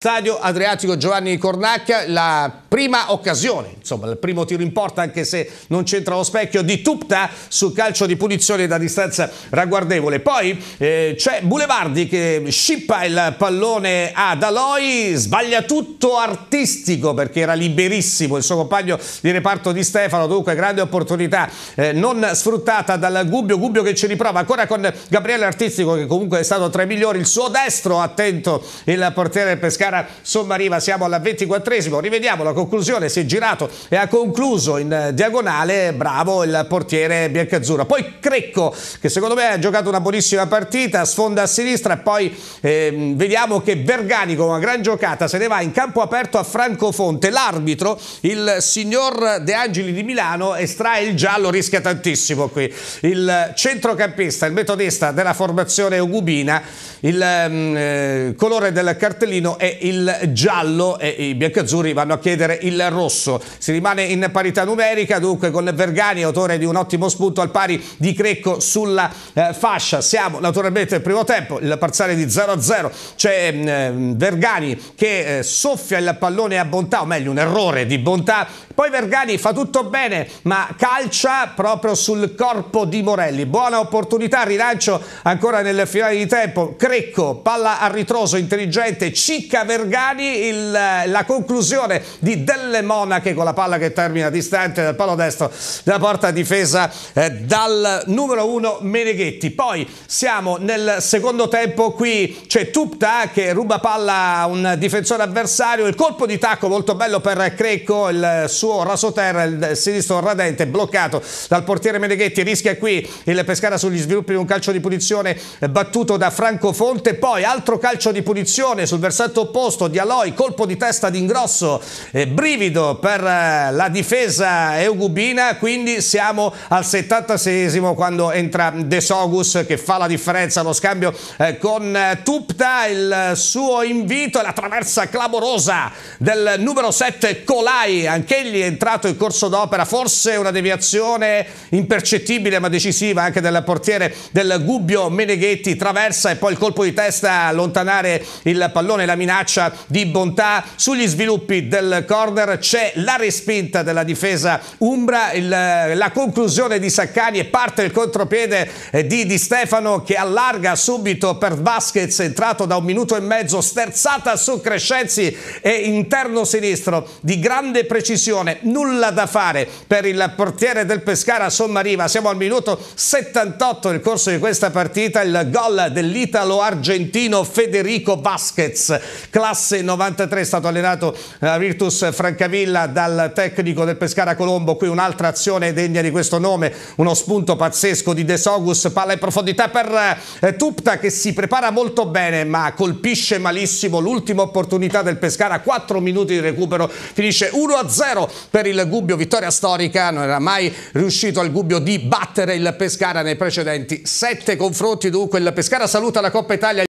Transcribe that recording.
Stadio Adriatico Giovanni Cornacchia, la prima occasione, insomma il primo tiro in porta anche se non c'entra lo specchio di Tupta sul calcio di punizione da distanza ragguardevole. Poi eh, c'è Boulevardi che scippa il pallone ad Aloi, sbaglia tutto artistico perché era liberissimo il suo compagno di reparto di Stefano, dunque grande opportunità eh, non sfruttata dal Gubbio, Gubbio che ci riprova ancora con Gabriele Artistico che comunque è stato tra i migliori, il suo destro attento il portiere pescato Chiara Sommariva. Siamo alla 24esimo, rivediamo la conclusione, si è girato e ha concluso in eh, diagonale, bravo il portiere biancazzurro. Poi Crecco che secondo me ha giocato una buonissima partita, sfonda a sinistra e poi eh, vediamo che Bergani con una gran giocata se ne va in campo aperto a Francofonte. L'arbitro, il signor De Angeli di Milano, estrae il giallo, rischia tantissimo qui. Il centrocampista, il metodista della formazione ugubina, il ehm, eh, colore del cartellino è il giallo e i biancazzurri vanno a chiedere il rosso. Si rimane in parità numerica, dunque con Vergani, autore di un ottimo spunto al pari di Crecco sulla eh, fascia. Siamo naturalmente al primo tempo, il parziale di 0-0, c'è mm, eh, Vergani che eh, soffia il pallone a bontà, o meglio un errore di bontà, poi Vergani fa tutto bene ma calcia proprio sul corpo di Morelli. Buona opportunità, rilancio ancora nel finale di tempo, Crecco, palla a ritroso, intelligente, cicca Vergani il, eh, la conclusione di Delle Monache con la palla che termina distante dal palo destro della porta difesa eh, dal numero 1 Meneghetti. Poi siamo nel secondo tempo qui c'è Tupta eh, che ruba palla a un difensore avversario, il colpo di tacco molto bello per Crecco, il suo raso terra il sinistro radente bloccato dal portiere Meneghetti, rischia qui il Pescara sugli sviluppi di un calcio di punizione battuto da Franco Fonte, poi altro calcio di punizione sul versante opposto posto di Aloy, colpo di testa d'ingrosso, e eh, brivido per eh, la difesa eugubina, quindi siamo al 76esimo quando entra De Sogus che fa la differenza, lo scambio eh, con Tupta, il suo invito e la traversa clamorosa del numero 7 Colai, anch'egli è entrato in corso d'opera, forse una deviazione impercettibile ma decisiva anche del portiere del Gubbio Meneghetti, traversa e poi il colpo di testa allontanare il pallone, la minaccia minaccia di bontà. Sugli sviluppi del corner c'è la respinta della difesa Umbra, il, la conclusione di Saccani e parte il contropiede eh, di Di Stefano che allarga subito per Vasquez, entrato da un minuto e mezzo, sterzata su Crescenzi e interno sinistro di grande precisione, nulla da fare per il portiere del Pescara Sommariva. Siamo al minuto 78 nel corso di questa partita, il gol dell'italo argentino Federico Vasquez classe 93, è stato allenato a eh, Virtus Francavilla dal tecnico del Pescara Colombo, qui un'altra azione degna di questo nome, uno spunto pazzesco di De Sogus, palla in profondità per eh, Tupta che si prepara molto bene ma colpisce malissimo l'ultima opportunità del Pescara, 4 minuti di recupero, finisce 1-0 per il Gubbio, vittoria storica, non era mai riuscito al Gubbio di battere il Pescara nei precedenti sette confronti, dunque il Pescara saluta la Coppa Italia